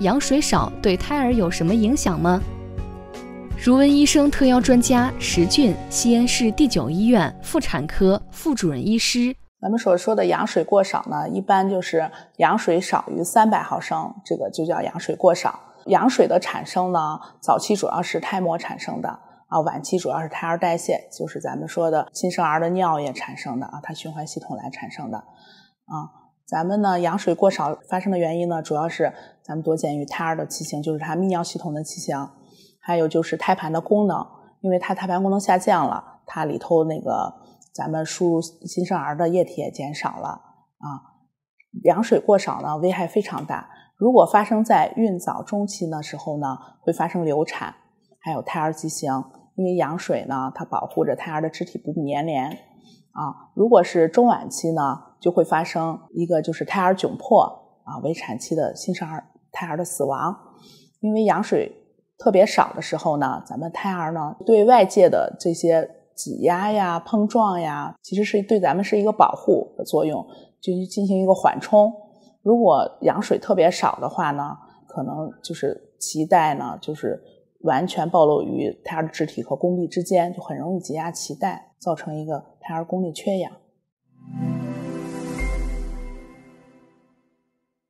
羊水少对胎儿有什么影响吗？如文医生特邀专家石俊，西安市第九医院妇产科副主任医师。咱们所说的羊水过少呢，一般就是羊水少于三百毫升，这个就叫羊水过少。羊水的产生呢，早期主要是胎膜产生的啊，晚期主要是胎儿代谢，就是咱们说的新生儿的尿液产生的啊，它循环系统来产生的啊。咱们呢，羊水过少发生的原因呢，主要是咱们多见于胎儿的畸形，就是它泌尿系统的畸形，还有就是胎盘的功能，因为它胎盘功能下降了，它里头那个咱们输入新生儿的液体也减少了啊。羊水过少呢，危害非常大。如果发生在孕早中期的时候呢，会发生流产，还有胎儿畸形，因为羊水呢，它保护着胎儿的肢体不粘连啊。如果是中晚期呢？就会发生一个就是胎儿窘迫啊，围产期的新生儿胎儿的死亡，因为羊水特别少的时候呢，咱们胎儿呢对外界的这些挤压呀、碰撞呀，其实是对咱们是一个保护的作用，就进行一个缓冲。如果羊水特别少的话呢，可能就是脐带呢就是完全暴露于胎儿的肢体和宫壁之间，就很容易挤压脐带，造成一个胎儿宫内缺氧。